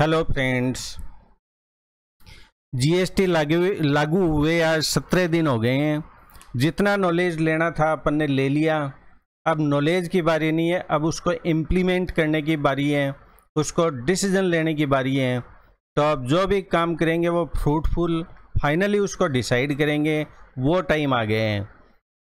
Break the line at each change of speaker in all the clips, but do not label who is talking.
hello friends GST लागू लागू हुए आज सत्रह दिन हो गए हैं जितना नॉलेज लेना था अपन ने ले लिया अब नॉलेज की बारी नहीं है अब उसको इम्प्लीमेंट करने की बारी है उसको डिसीजन लेने की बारी है तो अब जो भी काम करेंगे वो फ्रूटफुल फाइनली उसको डिसाइड करेंगे वो टाइम आ गए हैं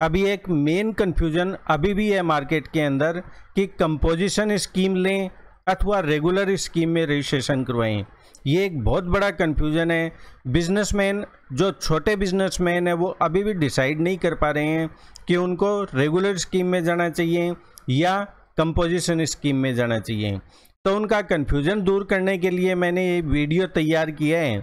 अभी एक मेन कन्फ्यूजन अभी भी है मार्केट के अंदर कि कंपोजिशन स्कीम लें अथवा रेगुलर स्कीम में रजिस्ट्रेशन करवाएं ये एक बहुत बड़ा कन्फ्यूज़न है बिजनेसमैन जो छोटे बिजनेसमैन है वो अभी भी डिसाइड नहीं कर पा रहे हैं कि उनको रेगुलर स्कीम में जाना चाहिए या कंपोजिशन स्कीम में जाना चाहिए तो उनका कन्फ्यूज़न दूर करने के लिए मैंने ये वीडियो तैयार किया है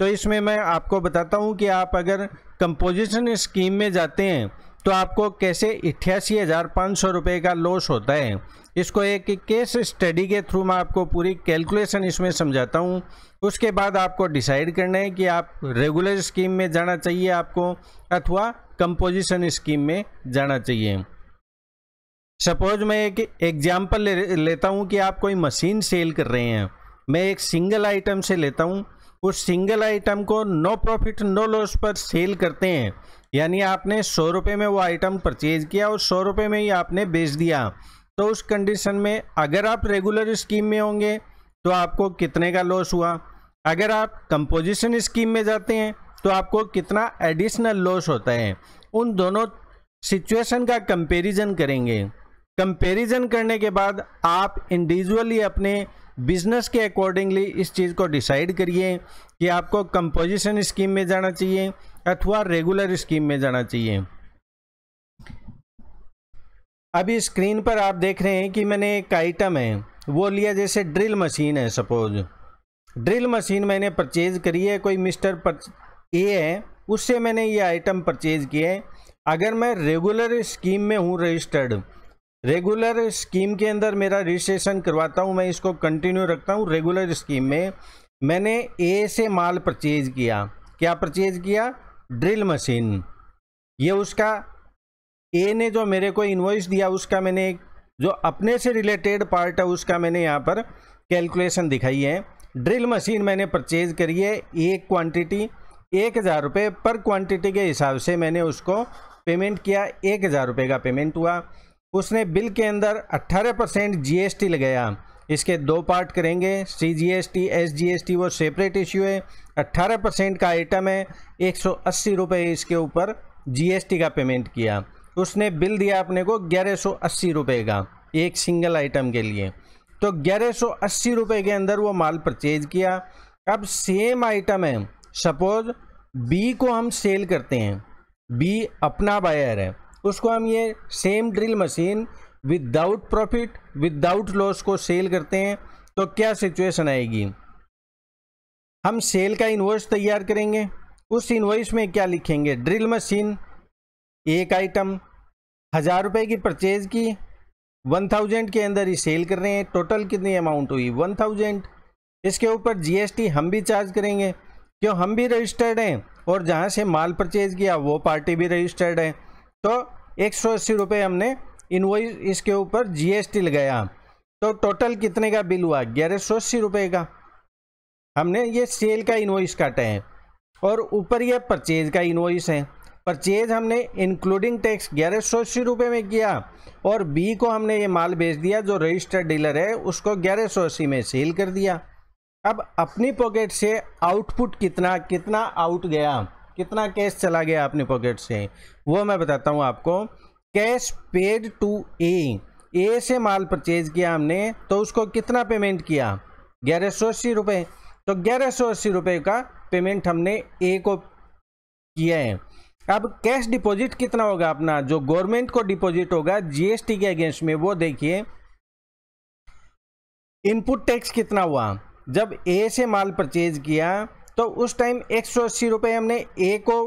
तो इसमें मैं आपको बताता हूँ कि आप अगर कंपोजिशन स्कीम में जाते हैं तो आपको कैसे अट्ठासी हज़ार पाँच सौ का लॉस होता है इसको एक केस स्टडी के थ्रू मैं आपको पूरी कैलकुलेशन इसमें समझाता हूँ उसके बाद आपको डिसाइड करना है कि आप रेगुलर स्कीम में जाना चाहिए आपको अथवा कंपोजिशन स्कीम में जाना चाहिए सपोज मैं एक एग्जाम्पल ले, लेता हूँ कि आप कोई मशीन सेल कर रहे हैं मैं एक सिंगल आइटम से लेता हूँ उस सिंगल आइटम को नो प्रॉफिट नो लॉस पर सेल करते हैं यानी आपने सौ रुपये में वो आइटम परचेज किया और सौ रुपये में ही आपने बेच दिया तो उस कंडीशन में अगर आप रेगुलर स्कीम में होंगे तो आपको कितने का लॉस हुआ अगर आप कंपोजिशन स्कीम में जाते हैं तो आपको कितना एडिशनल लॉस होता है उन दोनों सिचुएशन का कंपैरिजन करेंगे कंपैरिजन करने के बाद आप इंडिविजुअली अपने बिजनेस के अकॉर्डिंगली इस चीज़ को डिसाइड करिए कि आपको कंपोजिशन स्कीम में जाना चाहिए अथवा रेगुलर स्कीम में जाना चाहिए अभी स्क्रीन पर आप देख रहे हैं कि मैंने एक आइटम है वो लिया जैसे ड्रिल मशीन है सपोज ड्रिल मशीन मैंने परचेज़ करी है कोई मिस्टर ए है उससे मैंने ये आइटम परचेज़ किया है अगर मैं रेगुलर स्कीम में हूँ रजिस्टर्ड रेगुलर स्कीम के अंदर मेरा रजिस्ट्रेशन करवाता हूँ मैं इसको कंटिन्यू रखता हूँ रेगुलर स्कीम में मैंने ए से माल परचेज़ किया क्या परचेज़ किया ड्रिल मशीन ये उसका ए ने जो मेरे को इन्वॉइस दिया उसका मैंने जो अपने से रिलेटेड पार्ट है उसका मैंने यहाँ पर कैलकुलेशन दिखाई है ड्रिल मशीन मैंने परचेज करी है एक क्वांटिटी एक हज़ार रुपये पर क्वांटिटी के हिसाब से मैंने उसको पेमेंट किया एक हज़ार रुपये का पेमेंट हुआ उसने बिल के अंदर अट्ठारह परसेंट जी लगाया इसके दो पार्ट करेंगे C G S T S G S T वो सेपरेट इश्यू है अट्ठारह परसेंट का आइटम है एक सौ अस्सी रुपये इसके ऊपर जी एस टी का पेमेंट किया तो उसने बिल दिया अपने को ग्यारह सौ अस्सी रुपये का एक सिंगल आइटम के लिए तो ग्यारह सौ अस्सी रुपये के अंदर वो माल परचेज किया अब सेम आइटम है सपोज बी को हम सेल करते हैं बी अपना बायर है उसको हम ये same drill machine without profit without loss को सेल करते हैं तो क्या सिचुएशन आएगी हम सेल का इन्वॉइस तैयार करेंगे उस इन्वॉइस में क्या लिखेंगे ड्रिल मशीन एक आइटम हज़ार रुपये की परचेज़ की वन थाउजेंड के अंदर ही सेल कर रहे हैं टोटल कितनी अमाउंट हुई वन थाउजेंड इसके ऊपर जीएसटी हम भी चार्ज करेंगे क्यों हम भी रजिस्टर्ड हैं और जहाँ से माल परचेज़ किया वो पार्टी भी रजिस्टर्ड है तो एक सौ अस्सी रुपये हमने इन्वॉइस इसके ऊपर जीएसटी लगाया तो टोटल कितने का बिल हुआ ग्यारह सौ अस्सी रुपये का हमने ये सेल का इन्वॉइस काटा है और ऊपर ये परचेज़ का इन्वॉइस है परचेज हमने इंक्लूडिंग टैक्स ग्यारह सौ अस्सी रुपये में किया और बी को हमने ये माल बेच दिया जो रजिस्टर्ड डीलर है उसको ग्यारह सौ अस्सी में सेल कर दिया अब अपनी पॉकेट से आउटपुट कितना कितना आउट गया कितना कैश चला गया अपनी पॉकेट से वो मैं बताता हूँ आपको cash paid to A A से माल परचेज किया हमने तो उसको कितना पेमेंट किया ग्यारह सौ अस्सी रुपये तो ग्यारह सौ अस्सी रुपये का पेमेंट हमने ए को किया है अब कैश डिपॉजिट कितना होगा अपना जो गवर्नमेंट को डिपॉजिट होगा जीएसटी के अगेंस्ट में वो देखिए इनपुट टैक्स कितना हुआ जब ए से माल परचेज किया तो उस टाइम एक सौ अस्सी हमने ए को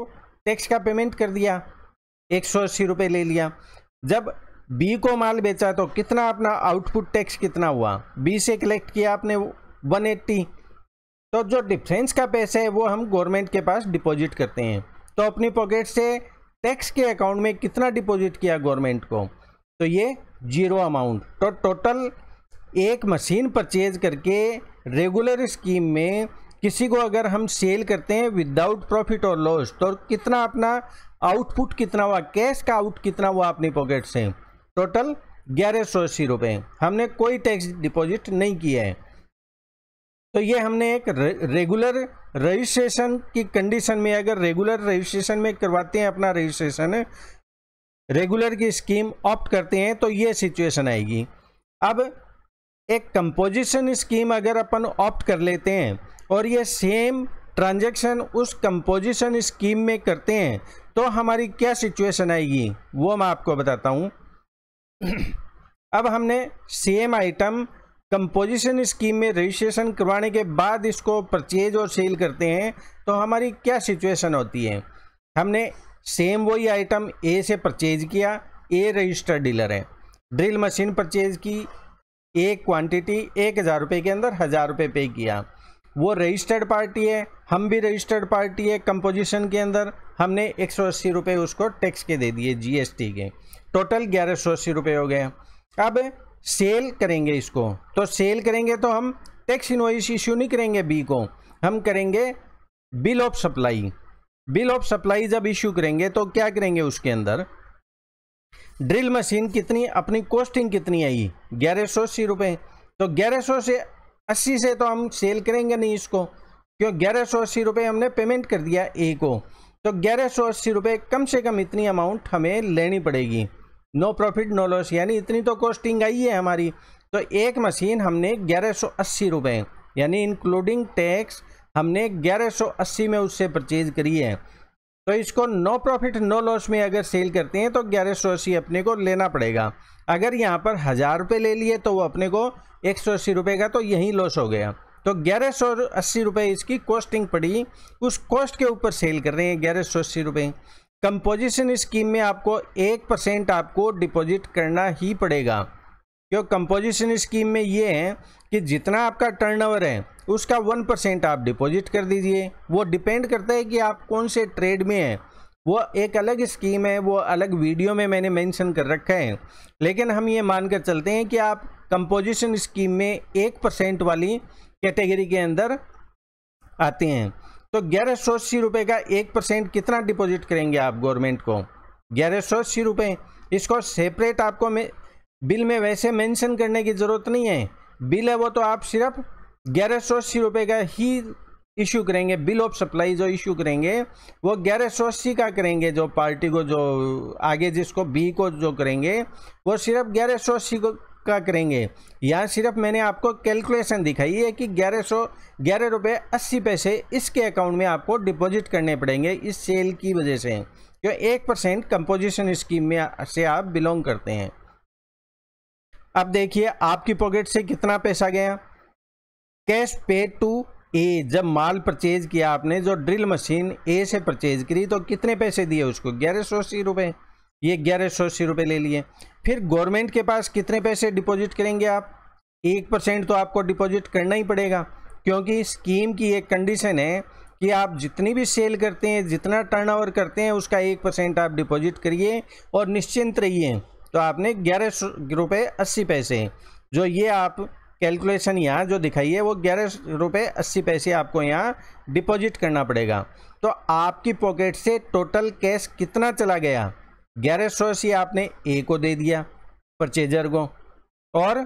टैक्स का पेमेंट कर दिया एक सौ अस्सी ले लिया जब बी को माल बेचा तो कितना अपना आउटपुट टैक्स कितना हुआ बी से कलेक्ट किया आपने 180 तो जो डिफरेंस का पैसा है वो हम गवर्नमेंट के पास डिपॉजिट करते हैं तो अपनी पॉकेट से टैक्स के अकाउंट में कितना डिपॉजिट किया गवर्नमेंट को तो ये जीरो अमाउंट तो टोटल एक मशीन परचेज करके रेगुलर स्कीम में किसी को अगर हम सेल करते हैं विदाउट प्रॉफिट और लॉस तो कितना अपना आउटपुट कितना हुआ कैश का आउट कितना हुआ अपनी पॉकेट से टोटल ग्यारह सौ अस्सी रुपये हमने कोई टैक्स डिपॉजिट नहीं किया है तो ये हमने एक रेगुलर रजिस्ट्रेशन की कंडीशन में अगर रेगुलर रजिस्ट्रेशन में करवाते हैं अपना रजिस्ट्रेशन रेगुलर की स्कीम ऑप्ट करते हैं तो ये सिचुएशन आएगी अब एक कंपोजिशन स्कीम अगर अपन ऑप्ट कर लेते हैं और ये सेम ट्रांजैक्शन उस कंपोजिशन स्कीम में करते हैं तो हमारी क्या सिचुएशन आएगी वो मैं आपको बताता हूँ अब हमने सेम आइटम कंपोजिशन स्कीम में रजिस्ट्रेशन करवाने के बाद इसको परचेज और सेल करते हैं तो हमारी क्या सिचुएशन होती है हमने सेम वही आइटम ए से परचेज किया ए रजिस्टर डीलर है ड्रिल मशीन परचेज की एक क्वांटिटी एक हज़ार रुपये के अंदर हज़ार रुपये पे किया वो रजिस्टर्ड पार्टी है हम भी रजिस्टर्ड पार्टी है कंपोजिशन के अंदर हमने एक सौ अस्सी रुपये उसको टैक्स के दे दिए जी के टोटल ग्यारह सौ अस्सी रुपये हो गए अब सेल करेंगे इसको तो सेल करेंगे तो हम टैक्स इनवॉइस इश्यू नहीं करेंगे बी को हम करेंगे bill of supply bill of supply जब इश्यू करेंगे तो क्या करेंगे उसके अंदर ड्रिल मशीन कितनी अपनी कॉस्टिंग कितनी आई ग्यारह सौ अस्सी रुपये तो ग्यारह सौ से अस्सी से तो हम सेल करेंगे नहीं इसको क्यों ग्यारह सौ अस्सी रुपये हमने पेमेंट कर दिया ए को तो ग्यारह सौ अस्सी रुपये कम से कम इतनी अमाउंट हमें लेनी पड़ेगी नो प्रॉफिट नो लॉस यानी इतनी तो कॉस्टिंग आई है हमारी तो एक मशीन हमने ग्यारह सौ अस्सी रुपये यानी इंक्लूडिंग टैक्स हमने ग्यारह सौ अस्सी में उससे परचेज करी है तो इसको नो प्रॉफिट नो लॉस में अगर सेल करते हैं तो ग्यारह सौ अस्सी अपने को लेना पड़ेगा अगर यहाँ पर हज़ार रुपये ले लिए तो वो अपने को एक सौ अस्सी रुपये का तो यहीं लॉस हो गया तो ग्यारह सौ अस्सी रुपये इसकी कॉस्टिंग पड़ी उस कॉस्ट के ऊपर सेल कर रहे हैं ग्यारह सौ अस्सी रुपये कंपोजिशन स्कीम में आपको एक परसेंट आपको डिपॉजिट करना ही पड़ेगा क्यों कंपोजिशन स्कीम में ये है कि जितना आपका टर्नओवर है उसका वन परसेंट आप डिपॉजिट कर दीजिए वो डिपेंड करता है कि आप कौन से ट्रेड में हैं वो एक अलग स्कीम है वो अलग वीडियो में मैंने मेंशन कर रखा है लेकिन हम ये मान कर चलते हैं कि आप कंपोजिशन स्कीम में एक परसेंट वाली कैटेगरी के अंदर आते हैं तो ग्यारह सौ अस्सी रुपये का एक परसेंट कितना डिपॉजिट करेंगे आप गवर्नमेंट को ग्यारह सौ अस्सी रुपये इसको सेपरेट आपको में, बिल में वैसे मेंशन करने की ज़रूरत नहीं है बिल है वो तो आप सिर्फ ग्यारह सौ अस्सी रुपये का ही इशू करेंगे बिल ऑफ सप्लाई जो इशू करेंगे वो ग्यारह सौ अस्सी का करेंगे जो पार्टी को जो आगे जिसको बी को जो करेंगे वो सिर्फ ग्यारह सौ अस्सी को का करेंगे यहाँ सिर्फ मैंने आपको कैलकुलेशन दिखाई है कि ग्यारह सौ ग्यारह रुपये अस्सी पैसे इसके अकाउंट में आपको डिपॉजिट करने पड़ेंगे इस सेल की वजह से जो एक परसेंट कंपोजिशन स्कीम में से आप बिलोंग करते हैं अब देखिए आपकी पॉकेट से कितना पैसा गया कैश पे टू ए जब माल परचेज किया आपने जो ड्रिल मशीन ए से परचेज करी तो कितने पैसे दिए उसको ग्यारह सौ अस्सी रुपये ये ग्यारह सौ अस्सी रुपये ले लिए फिर गवर्नमेंट के पास कितने पैसे डिपॉजिट करेंगे आप एक परसेंट तो आपको डिपॉजिट करना ही पड़ेगा क्योंकि स्कीम की एक कंडीशन है कि आप जितनी भी सेल करते हैं जितना टर्नओवर करते हैं उसका एक परसेंट आप डिपॉजिट करिए और निश्चिंत रहिए तो आपने ग्यारह रुपये अस्सी पैसे जो ये आप कैलकुलेशन यहाँ जो दिखाई है वो ग्यारह रुपये अस्सी पैसे आपको यहाँ डिपॉजिट करना पड़ेगा तो आपकी पॉकेट से टोटल कैश कितना चला गया ग्यारह सौ अस्सी आपने ए को दे दिया परचेजर को और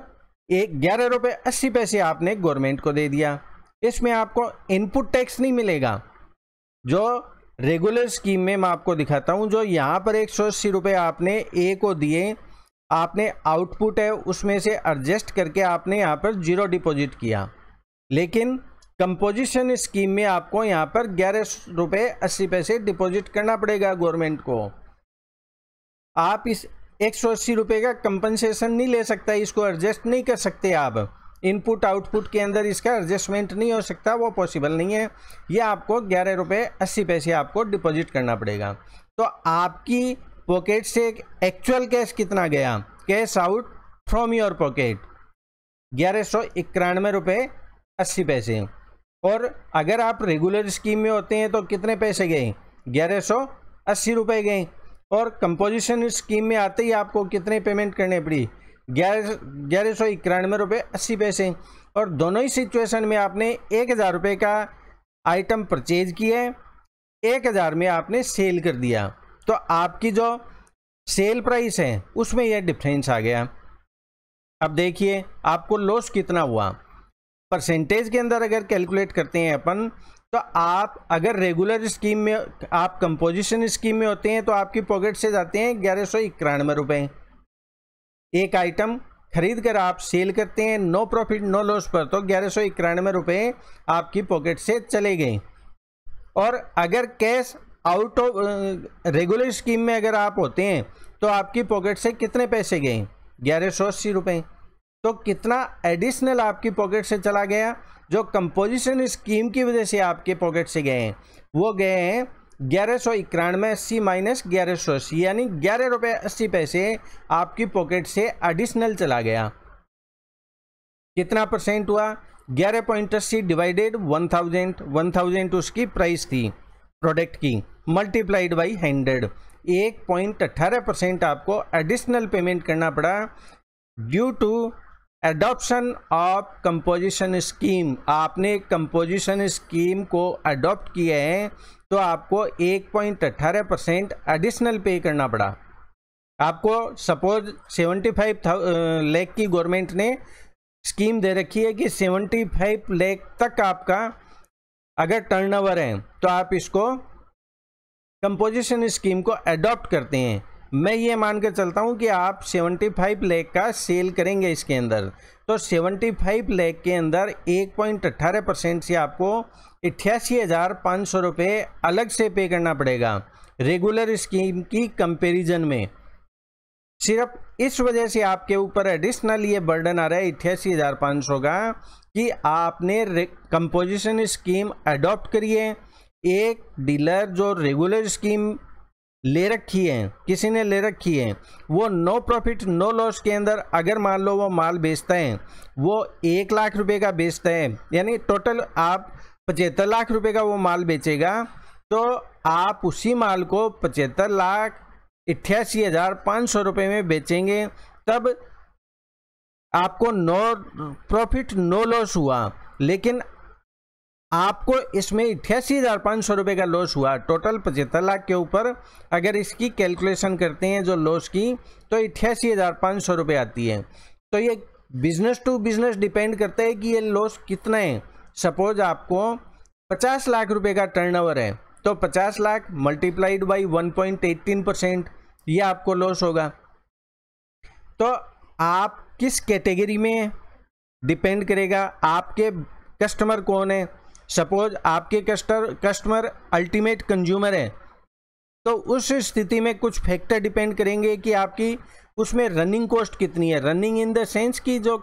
एक ग्यारह रुपये अस्सी पैसे आपने गवर्नमेंट को दे दिया इसमें आपको इनपुट टैक्स नहीं मिलेगा जो रेगुलर स्कीम में मैं आपको दिखाता हूँ जो यहाँ पर एक सौ अस्सी रुपये आपने ए को दिए आपने आउटपुट है उसमें से एडजस्ट करके आपने यहाँ पर जीरो डिपॉजिट किया लेकिन कंपोजिशन स्कीम में आपको यहाँ पर ग्यारह रुपये अस्सी पैसे डिपॉजिट करना पड़ेगा गवर्नमेंट को आप इस एक सौ अस्सी रुपये का कंपनसेशन नहीं ले सकता इसको एडजस्ट नहीं कर सकते आप इनपुट आउटपुट के अंदर इसका एडजस्टमेंट नहीं हो सकता वो पॉसिबल नहीं है ये आपको ग्यारह रुपये अस्सी पैसे आपको डिपॉजिट करना पड़ेगा तो आपकी पॉकेट से एक एक्चुअल कैश कितना गया cash out from your pocket ग्यारह सौ इक्यानवे रुपये अस्सी पैसे और अगर आप रेगुलर स्कीम में होते हैं तो कितने पैसे गए ग्यारह सौ अस्सी रुपये गए और कंपोजिशन स्कीम में आते ही आपको कितने पेमेंट करने पड़ी ग्यारह ग्यारह सौ इक्यानवे रुपये अस्सी पैसे और दोनों ही सिचुएशन में आपने एक हज़ार रुपये का आइटम परचेज किया है एक हज़ार में आपने सेल कर दिया तो आपकी जो सेल प्राइस है उसमें यह डिफ्रेंस आ गया अब देखिए आपको लॉस कितना हुआ परसेंटेज के अंदर अगर कैलकुलेट करते हैं अपन तो आप अगर रेगुलर स्कीम में आप कंपोजिशन स्कीम में होते हैं तो आपकी पॉकेट से जाते हैं ग्यारह सौ इक्यानवे रुपये एक आइटम खरीद कर आप सेल करते हैं नो प्रॉफिट नो लॉस पर तो ग्यारह सौ इक्यानवे रुपये आपकी पॉकेट से चले गए और अगर cash out of regular scheme में अगर आप होते हैं तो आपकी पॉकेट से कितने पैसे गए ग्यारह सौ अस्सी रुपये तो कितना एडिशनल आपकी पॉकेट से चला गया जो कंपोजिशन स्कीम की वजह से आपके पॉकेट से गए हैं वो गए हैं ग्यारह सौ इक्यानवे अस्सी माइनस ग्यारह सौ अस्सी यानी ग्यारह रुपये अस्सी पैसे आपकी पॉकेट से एडिशनल चला गया कितना परसेंट हुआ ग्यारह पॉइंट अस्सी divided one thousand one thousand उसकी प्राइस थी प्रोडक्ट की मल्टीप्लाइड बाई हंड्रेड एक पॉइंट अट्ठारह परसेंट आपको एडिशनल पेमेंट करना पड़ा due to adoption of composition scheme आपने कंपोजिशन स्कीम को अडॉप्ट किए हैं तो आपको एक पॉइंट अट्ठारह परसेंट एडिशनल पे करना पड़ा आपको सपोज सेवेंटी फाइव लैख की गवर्नमेंट ने स्कीम दे रखी है कि सेवेंटी फाइव लेख तक आपका अगर टर्नओवर है तो आप इसको कंपोजिशन स्कीम को अडोप्ट करते हैं मैं ये मान कर चलता हूँ कि आप 75 फाइव का सेल करेंगे इसके अंदर तो 75 फाइव के अंदर एक पॉइंट अट्ठारह परसेंट से आपको अट्ठासी हज़ार पाँच सौ रुपये अलग से पे करना पड़ेगा रेगुलर स्कीम की कंपेरिजन में सिर्फ इस वजह से आपके ऊपर एडिशनल ये बर्डन आ रहा है अट्ठासी हज़ार पाँच सौ का कि आपने कंपोजिशन स्कीम अडॉप्ट करिए एक डीलर जो रेगुलर स्कीम ले रखी है किसी ने ले रखी है वो नो प्रॉफिट नो लॉस के अंदर अगर मान लो वो माल बेचता है वो एक लाख रुपए का बेचता है यानी टोटल आप पचहत्तर लाख रुपए का वो माल बेचेगा तो आप उसी माल को पचहत्तर लाख अट्ठासी हज़ार पाँच सौ रुपये में बेचेंगे तब आपको नो प्रॉफिट नो लॉस हुआ लेकिन आपको इसमें अठासी हज़ार पाँच सौ रुपये का लॉस हुआ टोटल पचहत्तर लाख के ऊपर अगर इसकी कैलकुलेशन करते हैं जो लॉस की तो अठासी हज़ार पाँच सौ रुपये आती है तो ये बिजनेस टू बिजनेस डिपेंड करता है कि ये लॉस कितना है सपोज आपको पचास लाख रुपये का टर्नओवर है तो पचास lakh multiplied by one point percent ये आपको लॉस होगा तो आप किस कैटेगरी में डिपेंड करेगा आपके कस्टमर कौन है सपोज आपके कस्टर कस्टमर अल्टीमेट कंज्यूमर है तो उस स्थिति में कुछ फैक्टर डिपेंड करेंगे कि आपकी उसमें रनिंग कॉस्ट कितनी है रनिंग इन द सेंस की जो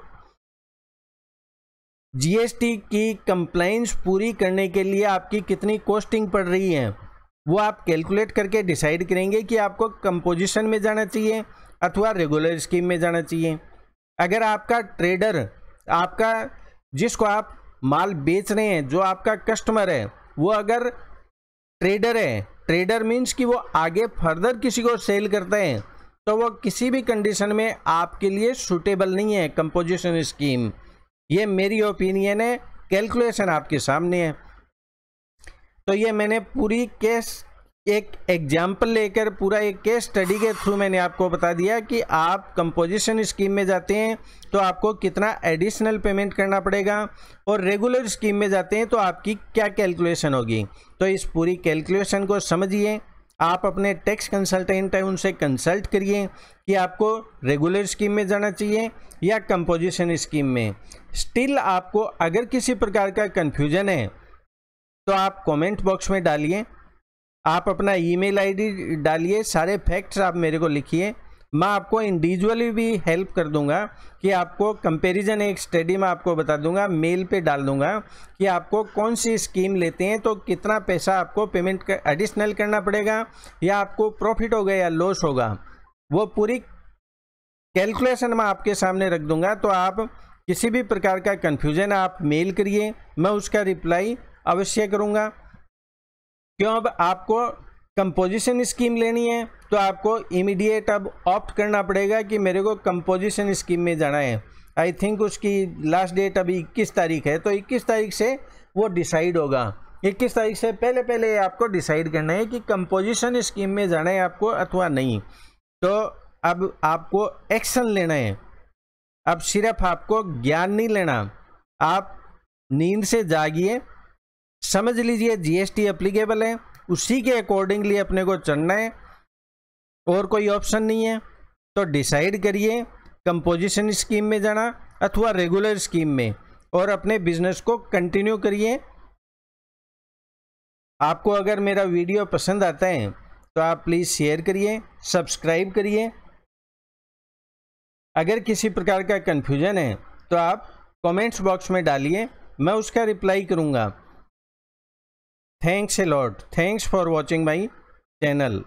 जीएसटी की कंप्लाइंस पूरी करने के लिए आपकी कितनी कॉस्टिंग पड़ रही है वो आप कैलकुलेट करके डिसाइड करेंगे कि आपको कंपोजिशन में जाना चाहिए अथवा रेगुलर स्कीम में जाना चाहिए अगर आपका ट्रेडर आपका जिसको आप माल बेच रहे हैं जो आपका कस्टमर है वो अगर ट्रेडर है ट्रेडर मीन्स कि वो आगे फर्दर किसी को सेल करते हैं तो वो किसी भी कंडीशन में आपके लिए सूटेबल नहीं है कंपोजिशन स्कीम ये मेरी ओपिनियन है कैलकुलेशन आपके सामने है तो ये मैंने पूरी कैश एक एग्जाम्पल लेकर पूरा एक केस स्टडी के थ्रू मैंने आपको बता दिया कि आप कंपोजिशन स्कीम में जाते हैं तो आपको कितना एडिशनल पेमेंट करना पड़ेगा और रेगुलर स्कीम में जाते हैं तो आपकी क्या कैलकुलेशन होगी तो इस पूरी कैलकुलेशन को समझिए आप अपने टैक्स कंसल्टेंट हैं उनसे कंसल्ट करिए कि आपको रेगुलर स्कीम में जाना चाहिए या कंपोजिशन स्कीम में स्टिल आपको अगर किसी प्रकार का कन्फ्यूजन है तो आप कमेंट बॉक्स में डालिए आप अपना ईमेल आईडी डालिए सारे फैक्ट्स आप मेरे को लिखिए मैं आपको इंडिविजुअली भी हेल्प कर दूंगा कि आपको कंपैरिजन एक स्टडी में आपको बता दूंगा मेल पे डाल दूंगा कि आपको कौन सी स्कीम लेते हैं तो कितना पैसा आपको पेमेंट कर, एडिशनल करना पड़ेगा या आपको प्रॉफिट होगा या लॉस होगा वो पूरी कैलकुलेशन मैं आपके सामने रख दूँगा तो आप किसी भी प्रकार का कन्फ्यूजन आप मेल करिए मैं उसका रिप्लाई अवश्य करूँगा क्यों अब आपको कंपोजिशन स्कीम लेनी है तो आपको इमीडिएट अब ऑप्ट करना पड़ेगा कि मेरे को कंपोजिशन स्कीम में जाना है आई थिंक उसकी लास्ट डेट अभी इक्कीस तारीख है तो इक्कीस तारीख से वो डिसाइड होगा इक्कीस तारीख से पहले पहले आपको डिसाइड करना है कि कंपोजिशन स्कीम में जाना है आपको अथवा नहीं तो अब आपको एक्शन लेना है अब सिर्फ आपको ज्ञान नहीं लेना आप नींद से जागिए समझ लीजिए जीएसटी एप्लीकेबल है उसी के अकॉर्डिंगली अपने को चढ़ना है और कोई ऑप्शन नहीं है तो डिसाइड करिए कंपोजिशन स्कीम में जाना अथवा रेगुलर स्कीम में और अपने बिजनेस को कंटिन्यू करिए आपको अगर मेरा वीडियो पसंद आता है तो आप प्लीज़ शेयर करिए सब्सक्राइब करिए अगर किसी प्रकार का कन्फ्यूज़न है तो आप कमेंट्स बॉक्स में डालिए मैं उसका रिप्लाई करूँगा thanks a lot thanks for watching my channel